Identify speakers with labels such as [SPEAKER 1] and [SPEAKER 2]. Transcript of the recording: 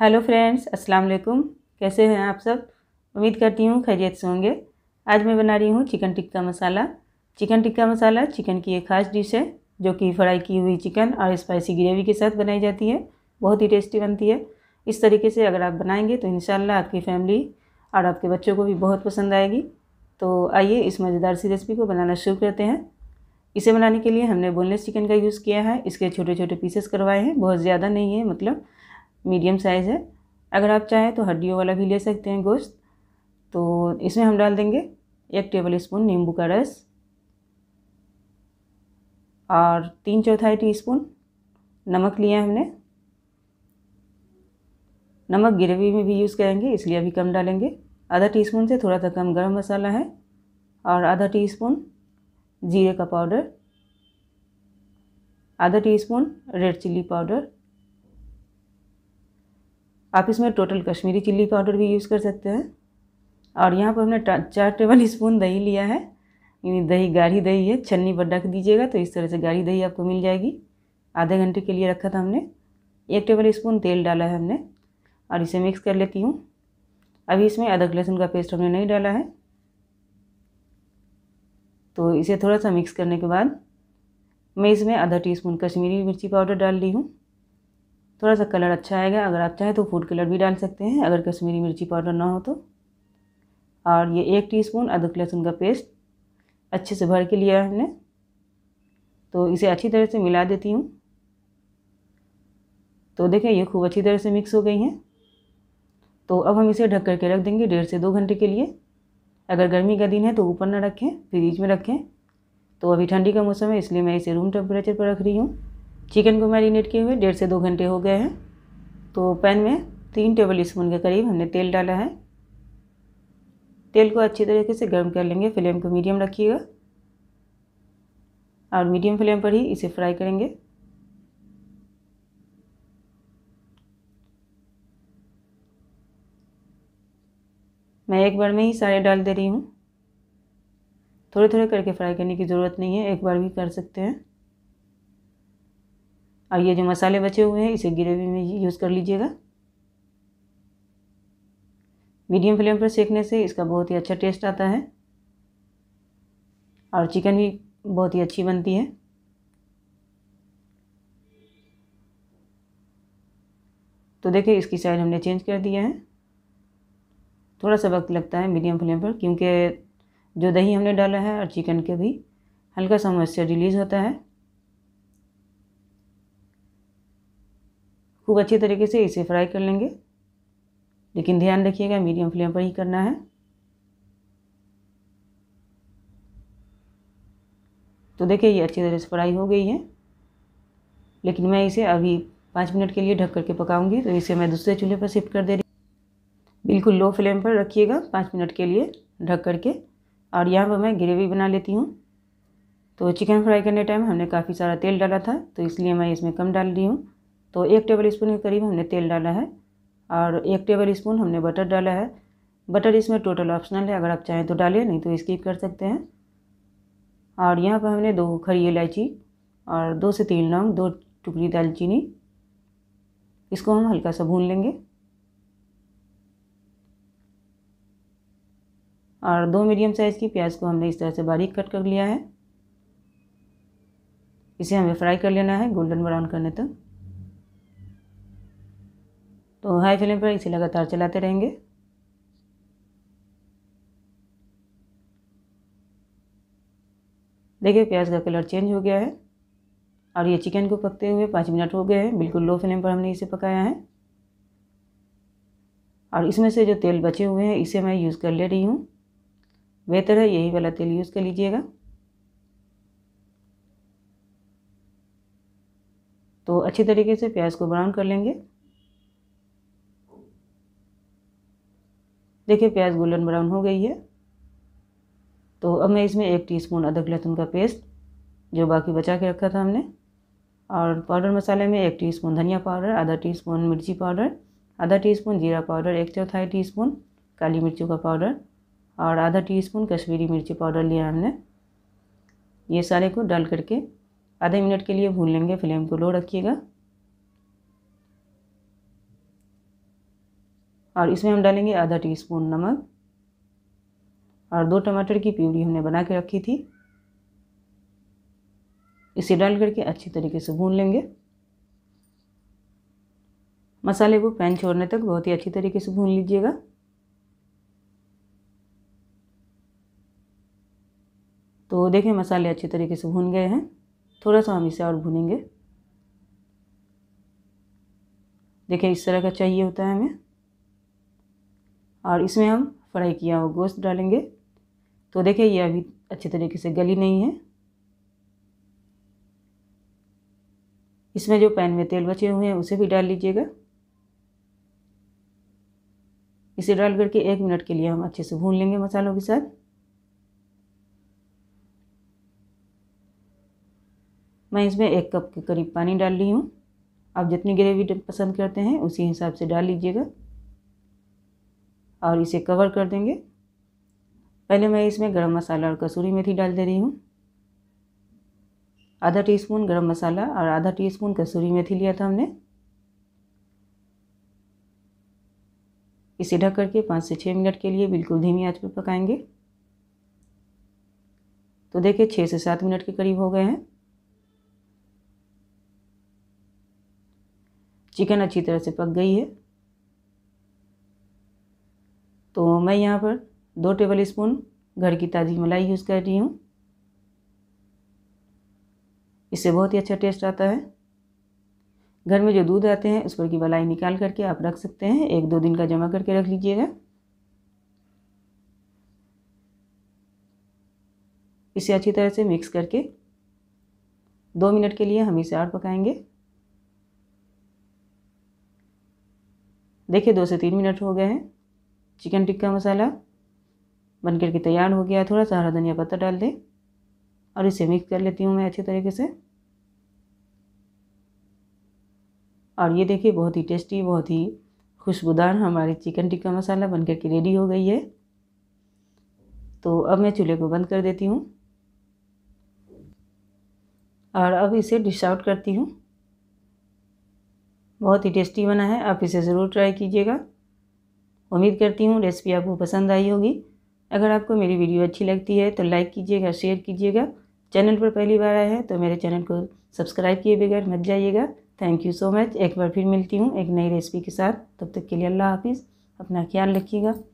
[SPEAKER 1] hello friends अस्सलाम वालेकुम कैसे हैं आप सब उम्मीद करती हूँ खैरियत से होंगे आज मैं बना रही हूँ chicken tikka masala chicken tikka masala chicken की एक ख़ास डिश है जो कि फ्राई की हुई चिकन और स्पाइसी ग्रेवी के साथ बनाई जाती है बहुत ही टेस्टी बनती है इस तरीके से अगर आप बनाएंगे तो इन आपकी फैमिली और आपके बच्चों को भी बहुत पसंद आएगी तो आइए इस मज़ेदार सी रेसिपी को बनाना शुरू करते हैं इसे बनाने के लिए हमने बोनलेस चिकन का यूज़ किया है इसके छोटे छोटे पीसेस करवाए हैं बहुत ज़्यादा नहीं है मतलब मीडियम साइज़ है अगर आप चाहें तो हड्डियों वाला भी ले सकते हैं गोश्त तो इसमें हम डाल देंगे एक टेबल स्पून नींबू का रस और तीन चौथाई टीस्पून नमक लिया हमने नमक ग्रेवी में भी यूज़ करेंगे इसलिए अभी कम डालेंगे आधा टीस्पून से थोड़ा सा कम गरम मसाला है और आधा टीस्पून जीरे का पाउडर आधा टीस्पून रेड चिल्ली पाउडर आप इसमें टोटल कश्मीरी चिल्ली पाउडर भी यूज़ कर सकते हैं और यहाँ पर हमने चार टेबल स्पून दही लिया है यानी दही गाढ़ी दही है छन्नी पर रख दीजिएगा तो इस तरह से गाढ़ी दही आपको मिल जाएगी आधे घंटे के लिए रखा था हमने एक टेबल स्पून तेल डाला है हमने और इसे मिक्स कर लेती हूँ अभी इसमें अदरक लहसुन का पेस्ट हमने नहीं डाला है तो इसे थोड़ा सा मिक्स करने के बाद मैं इसमें आधा टी स्पून कश्मीरी मिर्ची पाउडर डाल ली हूँ थोड़ा सा कलर अच्छा आएगा अगर आप चाहें तो फूड कलर भी डाल सकते हैं अगर कश्मीरी मिर्ची पाउडर ना हो तो और ये एक टीस्पून अदरक लहसुन का पेस्ट अच्छे से भर के लिया है हमने तो इसे अच्छी तरह से मिला देती हूँ तो देखें ये खूब अच्छी तरह से मिक्स हो गई हैं तो अब हम इसे ढक करके रख देंगे डेढ़ से दो घंटे के लिए अगर गर्मी का दिन है तो ऊपर ना रखें फ्रिज में रखें तो अभी ठंडी का मौसम है इसलिए मैं इसे रूम टेम्परेचर पर रख रही हूँ चिकन को मैरिनेट किए हुए डेढ़ से दो घंटे हो गए हैं तो पैन में तीन टेबल स्पून के करीब हमने तेल डाला है तेल को अच्छी तरीके से गर्म कर लेंगे फ्लेम को मीडियम रखिएगा और मीडियम फ्लेम पर ही इसे फ्राई करेंगे मैं एक बार में ही सारे डाल दे रही हूँ थोड़े थोड़े करके फ्राई करने की ज़रूरत नहीं है एक बार भी कर सकते हैं और ये जो मसाले बचे हुए हैं इसे ग्रेवी में यूज़ कर लीजिएगा मीडियम फ्लेम पर सेकने से इसका बहुत ही अच्छा टेस्ट आता है और चिकन भी बहुत ही अच्छी बनती है तो देखिए इसकी साइड हमने चेंज कर दिया है थोड़ा सा वक्त लगता है मीडियम फ्लेम पर क्योंकि जो दही हमने डाला है और चिकन के भी हल्का सा मॉइस्चर रिलीज़ होता है खूब अच्छी तरीके से इसे फ्राई कर लेंगे लेकिन ध्यान रखिएगा मीडियम फ्लेम पर ही करना है तो देखिए ये अच्छी तरह से फ्राई हो गई है लेकिन मैं इसे अभी पाँच मिनट के लिए ढक करके पकाऊंगी तो इसे मैं दूसरे चूल्हे पर शिफ्ट कर दे रही बिल्कुल लो फ्लेम पर रखिएगा पाँच मिनट के लिए ढक करके और यहाँ पर मैं ग्रेवी बना लेती हूँ तो चिकन फ्राई करने टाइम हमने काफ़ी सारा तेल डाला था तो इसलिए मैं इसमें कम डाल रही हूँ तो एक टेबल स्पून के करीब हमने तेल डाला है और एक टेबल स्पून हमने बटर डाला है बटर इसमें टोटल ऑप्शनल है अगर आप चाहें तो डालिए नहीं तो स्किप कर सकते हैं और यहाँ पर हमने दो खड़ी इलायची और दो से तीन लौंग दो टुकड़ी दालचीनी इसको हम हल्का सा भून लेंगे और दो मीडियम साइज़ की प्याज को हमने इस तरह से बारीक कट कर लिया है इसे हमें फ्राई कर लेना है गोल्डन ब्राउन करने तक हाई फ्लेम पर इसे लगातार चलाते रहेंगे देखिए प्याज का कलर चेंज हो गया है और ये चिकन को पकते हुए पाँच मिनट हो गए हैं बिल्कुल लो फ्लेम पर हमने इसे पकाया है और इसमें से जो तेल बचे हुए हैं इसे मैं यूज़ कर ले रही हूँ बेहतर है यही वाला तेल यूज़ कर लीजिएगा तो अच्छी तरीके से प्याज को ब्राउन कर लेंगे देखिए प्याज गोल्डन ब्राउन हो गई है तो अब मैं इसमें एक टीस्पून अदरक लहसुन का पेस्ट जो बाकी बचा के रखा था हमने और पाउडर मसाले में एक टीस्पून धनिया पाउडर आधा टीस्पून मिर्ची पाउडर आधा टीस्पून जीरा पाउडर एक चौथाई टीस्पून काली मिर्ची का पाउडर और आधा टीस्पून कश्मीरी मिर्ची पाउडर लिया हमने ये सारे को डाल करके आधे मिनट के लिए भून लेंगे फ्लेम को लो रखिएगा और इसमें हम डालेंगे आधा टी स्पून नमक और दो टमाटर की प्यूरी हमने बना के रखी थी इसे डाल करके अच्छी तरीके से भून लेंगे मसाले को पैन छोड़ने तक बहुत ही अच्छी तरीके से भून लीजिएगा तो देखिए मसाले अच्छी तरीके से भून गए हैं थोड़ा सा हम इसे और भूनेंगे देखिए इस तरह का चाहिए होता है हमें और इसमें हम फ्राई किया हुआ गोश्त डालेंगे तो देखिए ये अभी अच्छे तरीके से गली नहीं है इसमें जो पैन में तेल बचे हुए हैं उसे भी डाल लीजिएगा इसे डाल करके एक मिनट के लिए हम अच्छे से भून लेंगे मसालों के साथ मैं इसमें एक कप के करीब पानी डाल रही हूँ आप जितनी ग्रेवी पसंद करते हैं उसी हिसाब से डाल लीजिएगा और इसे कवर कर देंगे पहले मैं इसमें गरम मसाला और कसूरी मेथी डाल दे रही हूँ आधा टीस्पून गरम मसाला और आधा टीस्पून कसूरी मेथी लिया था हमने इसे ढक करके पाँच से छः मिनट के लिए बिल्कुल धीमी आंच पर पकाएंगे तो देखिए छः से सात मिनट के करीब हो गए हैं चिकन अच्छी तरह से पक गई है तो मैं यहाँ पर दो टेबल स्पून घर की ताज़ी मलाई यूज़ कर रही हूँ इससे बहुत ही अच्छा टेस्ट आता है घर में जो दूध आते हैं उस पर की मलाई निकाल करके आप रख सकते हैं एक दो दिन का जमा करके रख लीजिएगा इसे अच्छी तरह से मिक्स करके दो मिनट के लिए हम इसे और पकाएंगे देखिए दो से तीन मिनट हो गए हैं चिकन टिक्का मसाला बन करके तैयार हो गया थोड़ा सा हरा धनिया पत्ता डाल दें और इसे मिक्स कर लेती हूँ मैं अच्छे तरीके से और ये देखिए बहुत ही टेस्टी बहुत ही खुशबूदार हमारी चिकन टिक्का मसाला बन करके रेडी हो गई है तो अब मैं चूल्हे को बंद कर देती हूँ और अब इसे डिश आउट करती हूँ बहुत ही टेस्टी बना है आप इसे ज़रूर ट्राई कीजिएगा उम्मीद करती हूँ रेसिपी आपको पसंद आई होगी अगर आपको मेरी वीडियो अच्छी लगती है तो लाइक कीजिएगा शेयर कीजिएगा चैनल पर पहली बार आया है तो मेरे चैनल को सब्सक्राइब किए बगैर मत जाइएगा थैंक यू सो मच एक बार फिर मिलती हूँ एक नई रेसिपी के साथ तब तक के लिए अल्लाह हाफिज़ अपना ख्याल रखिएगा